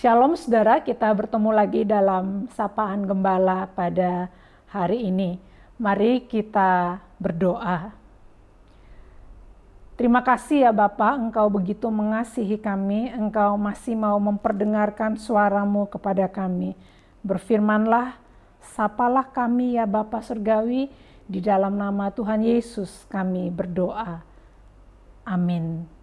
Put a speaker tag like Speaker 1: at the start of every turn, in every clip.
Speaker 1: Shalom saudara, kita bertemu lagi dalam sapaan gembala pada hari ini. Mari kita berdoa. Terima kasih ya Bapak, Engkau begitu mengasihi kami, Engkau masih mau memperdengarkan suaramu kepada kami. Berfirmanlah, sapalah kami ya Bapa Surgawi, di dalam nama Tuhan Yesus kami berdoa. Amin.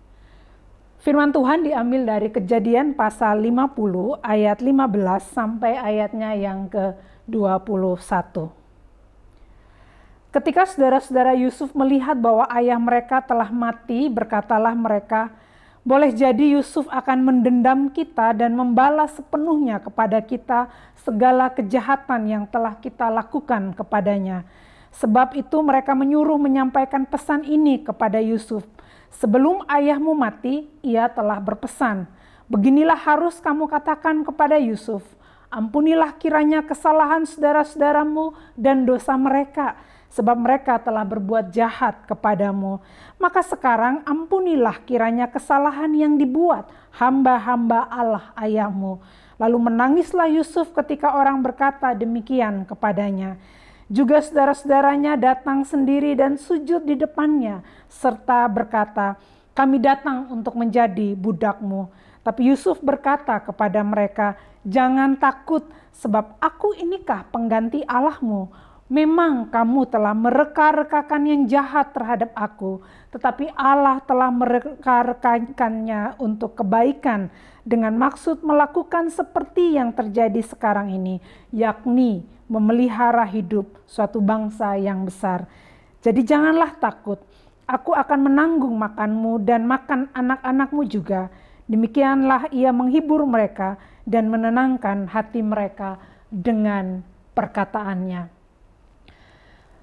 Speaker 1: Firman Tuhan diambil dari Kejadian pasal 50 ayat 15 sampai ayatnya yang ke-21. Ketika saudara-saudara Yusuf melihat bahwa ayah mereka telah mati, berkatalah mereka, boleh jadi Yusuf akan mendendam kita dan membalas sepenuhnya kepada kita segala kejahatan yang telah kita lakukan kepadanya. Sebab itu mereka menyuruh menyampaikan pesan ini kepada Yusuf. Sebelum ayahmu mati, ia telah berpesan, "Beginilah harus kamu katakan kepada Yusuf: Ampunilah kiranya kesalahan saudara-saudaramu dan dosa mereka, sebab mereka telah berbuat jahat kepadamu. Maka sekarang ampunilah kiranya kesalahan yang dibuat hamba-hamba Allah ayahmu." Lalu menangislah Yusuf ketika orang berkata demikian kepadanya. Juga saudara-saudaranya datang sendiri dan sujud di depannya serta berkata, kami datang untuk menjadi budakmu. Tapi Yusuf berkata kepada mereka, jangan takut sebab aku inikah pengganti Allahmu. Memang kamu telah mereka-rekakan yang jahat terhadap aku, tetapi Allah telah mereka untuk kebaikan dengan maksud melakukan seperti yang terjadi sekarang ini, yakni memelihara hidup suatu bangsa yang besar. Jadi janganlah takut, aku akan menanggung makanmu dan makan anak-anakmu juga. Demikianlah ia menghibur mereka dan menenangkan hati mereka dengan perkataannya.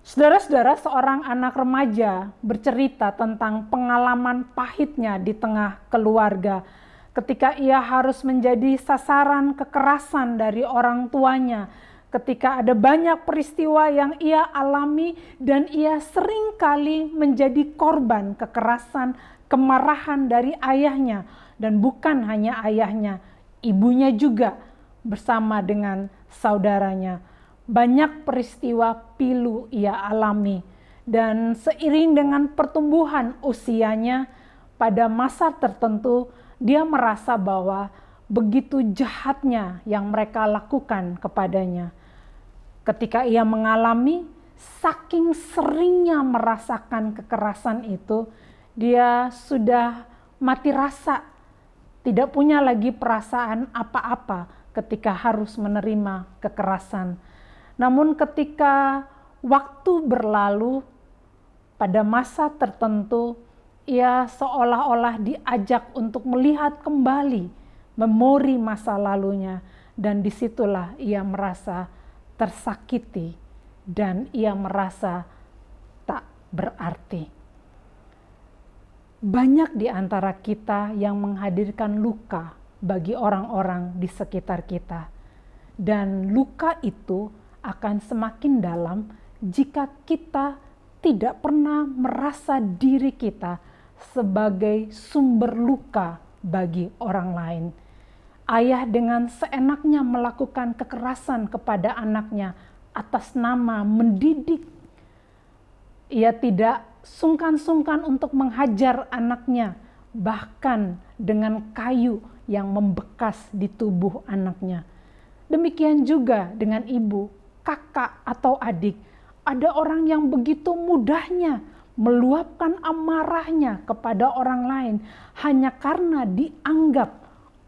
Speaker 1: Saudara-saudara, seorang anak remaja bercerita tentang pengalaman pahitnya di tengah keluarga ketika ia harus menjadi sasaran kekerasan dari orang tuanya ketika ada banyak peristiwa yang ia alami dan ia sering kali menjadi korban kekerasan, kemarahan dari ayahnya dan bukan hanya ayahnya, ibunya juga bersama dengan saudaranya. Banyak peristiwa pilu ia alami dan seiring dengan pertumbuhan usianya pada masa tertentu dia merasa bahwa begitu jahatnya yang mereka lakukan kepadanya ketika ia mengalami saking seringnya merasakan kekerasan itu, dia sudah mati rasa, tidak punya lagi perasaan apa-apa ketika harus menerima kekerasan. Namun ketika waktu berlalu pada masa tertentu, ia seolah-olah diajak untuk melihat kembali memori masa lalunya dan disitulah ia merasa tersakiti, dan ia merasa tak berarti. Banyak di antara kita yang menghadirkan luka bagi orang-orang di sekitar kita, dan luka itu akan semakin dalam jika kita tidak pernah merasa diri kita sebagai sumber luka bagi orang lain ayah dengan seenaknya melakukan kekerasan kepada anaknya atas nama mendidik. Ia tidak sungkan-sungkan untuk menghajar anaknya, bahkan dengan kayu yang membekas di tubuh anaknya. Demikian juga dengan ibu, kakak, atau adik. Ada orang yang begitu mudahnya meluapkan amarahnya kepada orang lain hanya karena dianggap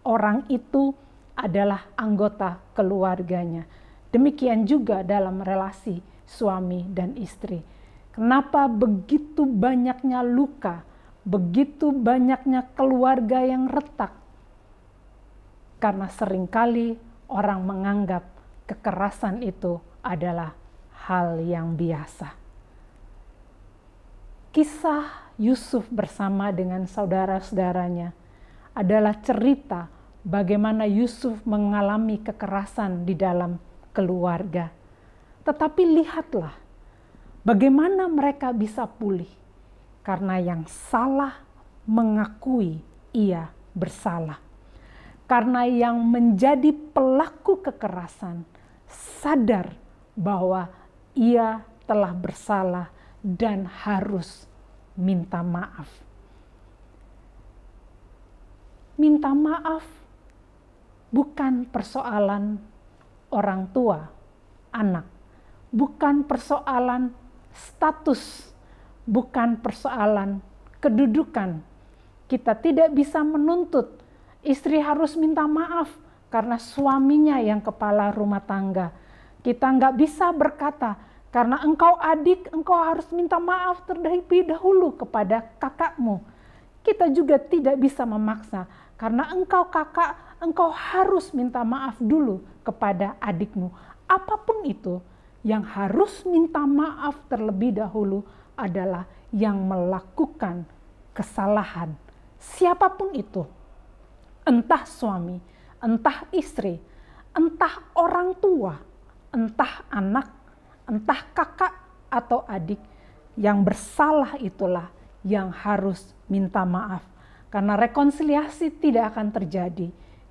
Speaker 1: orang itu adalah anggota keluarganya. Demikian juga dalam relasi suami dan istri. Kenapa begitu banyaknya luka, begitu banyaknya keluarga yang retak? Karena seringkali orang menganggap kekerasan itu adalah hal yang biasa. Kisah Yusuf bersama dengan saudara-saudaranya adalah cerita bagaimana Yusuf mengalami kekerasan di dalam keluarga. Tetapi lihatlah bagaimana mereka bisa pulih karena yang salah mengakui ia bersalah. Karena yang menjadi pelaku kekerasan sadar bahwa ia telah bersalah dan harus minta maaf. Minta maaf bukan persoalan orang tua, anak, bukan persoalan status, bukan persoalan kedudukan. Kita tidak bisa menuntut istri harus minta maaf karena suaminya yang kepala rumah tangga. Kita nggak bisa berkata, karena engkau adik, engkau harus minta maaf terlebih dahulu kepada kakakmu. Kita juga tidak bisa memaksa karena engkau kakak, engkau harus minta maaf dulu kepada adikmu. Apapun itu, yang harus minta maaf terlebih dahulu adalah yang melakukan kesalahan. Siapapun itu, entah suami, entah istri, entah orang tua, entah anak, entah kakak atau adik, yang bersalah itulah yang harus minta maaf karena rekonsiliasi tidak akan terjadi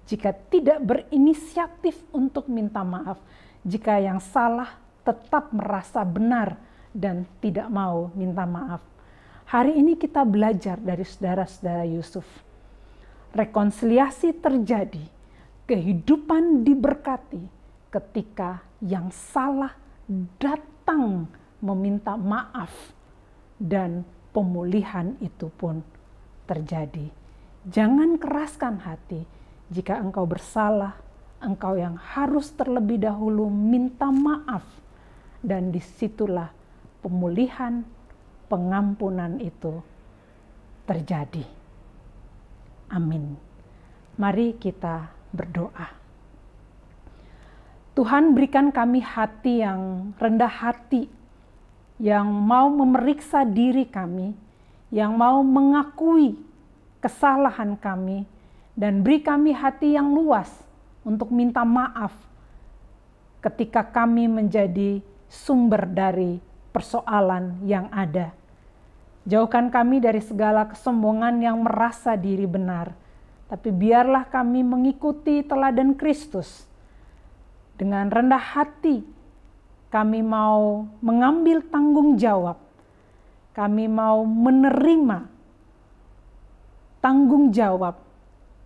Speaker 1: jika tidak berinisiatif untuk minta maaf, jika yang salah tetap merasa benar dan tidak mau minta maaf. Hari ini kita belajar dari saudara-saudara Yusuf. Rekonsiliasi terjadi, kehidupan diberkati ketika yang salah datang meminta maaf dan pemulihan itu pun terjadi. Jangan keraskan hati jika engkau bersalah, engkau yang harus terlebih dahulu minta maaf, dan disitulah pemulihan pengampunan itu terjadi. Amin. Mari kita berdoa. Tuhan berikan kami hati yang rendah hati, yang mau memeriksa diri kami, yang mau mengakui kesalahan kami dan beri kami hati yang luas untuk minta maaf ketika kami menjadi sumber dari persoalan yang ada. Jauhkan kami dari segala kesombongan yang merasa diri benar, tapi biarlah kami mengikuti teladan Kristus. Dengan rendah hati, kami mau mengambil tanggung jawab kami mau menerima tanggung jawab.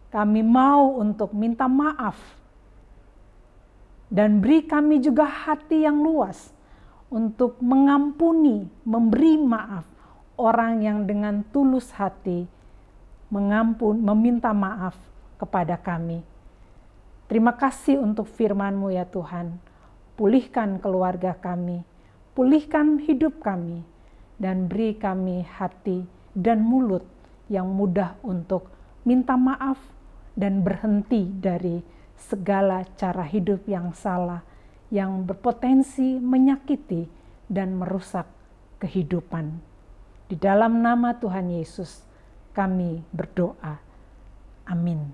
Speaker 1: Kami mau untuk minta maaf. Dan beri kami juga hati yang luas untuk mengampuni, memberi maaf orang yang dengan tulus hati mengampun, meminta maaf kepada kami. Terima kasih untuk firman-Mu ya Tuhan. Pulihkan keluarga kami, pulihkan hidup kami, dan beri kami hati dan mulut yang mudah untuk minta maaf dan berhenti dari segala cara hidup yang salah yang berpotensi menyakiti dan merusak kehidupan. Di dalam nama Tuhan Yesus, kami berdoa. Amin.